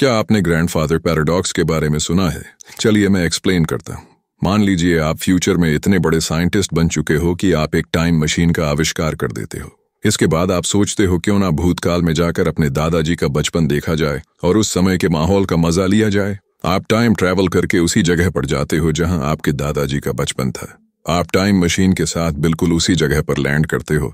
क्या आपने grandfather paradox के बारे में सुना है चलिए मैं एक्सप्लेन करता हूँ मान लीजिए आप फ्यूचर में इतने बड़े साइंटिस्ट बन चुके हो कि आप एक टाइम मशीन का आविष्कार कर देते हो इसके बाद आप सोचते हो क्यों ना भूतकाल में जाकर अपने दादाजी का बचपन देखा जाए और उस समय के माहौल का मजा लिया जाए आप टाइम ट्रैवल करके उसी जगह पर जाते हो जहां आपके दादाजी का बचपन था आप टाइम मशीन के साथ बिल्कुल उसी जगह पर लैंड करते हो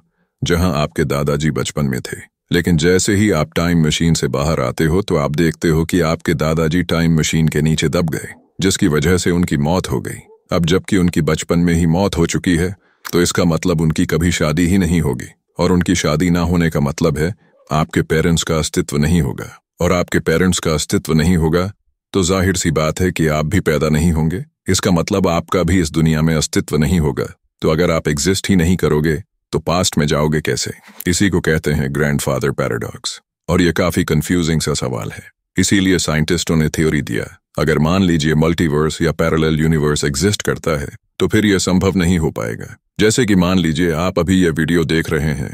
जहां आपके दादाजी बचपन में थे लेकिन जैसे ही आप टाइम मशीन से बाहर आते हो तो आप देखते हो कि आपके दादाजी टाइम मशीन के नीचे दब गए जिसकी वजह से उनकी मौत हो गई अब जबकि उनकी बचपन में ही मौत हो चुकी है तो इसका मतलब उनकी कभी शादी ही नहीं होगी और उनकी शादी ना होने का मतलब है आपके पेरेंट्स का अस्तित्व नहीं होगा और आपके पेरेंट्स का अस्तित्व नहीं होगा तो जाहिर सी बात है कि आप भी पैदा नहीं होंगे इसका मतलब आपका भी इस दुनिया में अस्तित्व नहीं होगा तो अगर आप एग्जिस्ट ही नहीं करोगे तो पास्ट में जाओगे कैसे इसी को कहते हैं ग्रैंडफादर पैराडॉक्स और यह काफी कंफ्यूजिंग सा सवाल है इसीलिए साइंटिस्टों ने थ्योरी दिया अगर मान लीजिए मल्टीवर्स या पैरेलल यूनिवर्स एग्जिस्ट करता है तो फिर यह संभव नहीं हो पाएगा जैसे कि मान लीजिए आप अभी यह वीडियो देख रहे हैं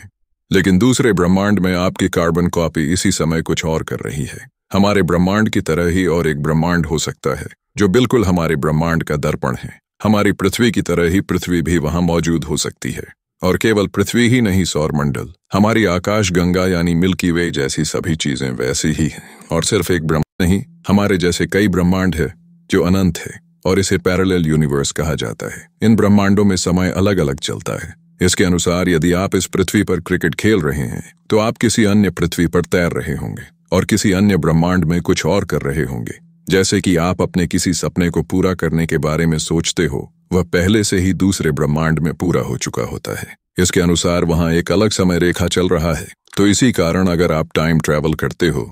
लेकिन दूसरे ब्रह्मांड में आपकी कार्बन कॉपी इसी समय कुछ और कर रही है हमारे ब्रह्मांड की तरह ही और एक ब्रह्मांड हो सकता है जो बिल्कुल हमारे ब्रह्मांड का दर्पण है हमारी पृथ्वी की तरह ही पृथ्वी भी वहां मौजूद हो सकती है और केवल पृथ्वी ही नहीं सौरमंडल हमारी आकाश गंगा यानी मिल्की वे जैसी सभी चीजें वैसी ही हैं और सिर्फ एक ब्रह्म नहीं हमारे जैसे कई ब्रह्मांड है जो अनंत है और इसे पैरेलल यूनिवर्स कहा जाता है इन ब्रह्मांडों में समय अलग अलग चलता है इसके अनुसार यदि आप इस पृथ्वी पर क्रिकेट खेल रहे हैं तो आप किसी अन्य पृथ्वी पर तैर रहे होंगे और किसी अन्य ब्रह्मांड में कुछ और कर रहे होंगे जैसे कि आप अपने किसी सपने को पूरा करने के बारे में सोचते हो वह पहले से ही दूसरे ब्रह्मांड में पूरा हो चुका होता है इसके अनुसार वहां एक अलग समय रेखा चल रहा है तो इसी कारण अगर आप टाइम ट्रेवल करते हो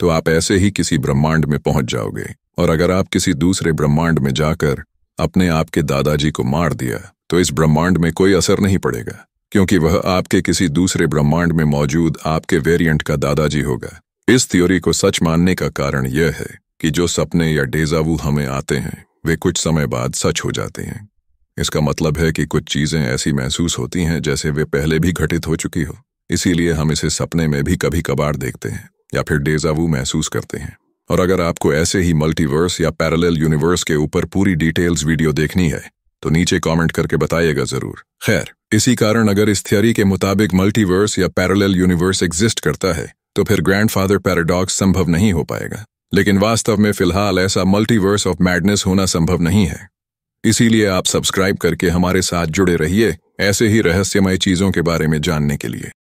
तो आप ऐसे ही किसी ब्रह्मांड में पहुंच जाओगे और अगर आप किसी दूसरे ब्रह्मांड में जाकर अपने आपके दादाजी को मार दिया तो इस ब्रह्मांड में कोई असर नहीं पड़ेगा क्योंकि वह आपके किसी दूसरे ब्रह्मांड में मौजूद आपके वेरिएंट का दादाजी होगा इस थ्योरी को सच मानने का कारण यह है कि जो सपने या डेजावू हमें आते हैं वे कुछ समय बाद सच हो जाती हैं इसका मतलब है कि कुछ चीज़ें ऐसी महसूस होती हैं जैसे वे पहले भी घटित हो चुकी हो इसीलिए हम इसे सपने में भी कभी कभार देखते हैं या फिर डेजावू महसूस करते हैं और अगर आपको ऐसे ही मल्टीवर्स या पैरेलल यूनिवर्स के ऊपर पूरी डिटेल्स वीडियो देखनी है तो नीचे कमेंट करके बताइएगा जरूर खैर इसी कारण अगर इस थियरी के मुताबिक मल्टीवर्स या पैरेलल यूनिवर्स एग्जिस्ट करता है तो फिर ग्रैंडफादर पैराडॉक्स संभव नहीं हो पाएगा लेकिन वास्तव में फिलहाल ऐसा मल्टीवर्स ऑफ मैडनेस होना संभव नहीं है इसीलिए आप सब्सक्राइब करके हमारे साथ जुड़े रहिए ऐसे ही रहस्यमय चीजों के बारे में जानने के लिए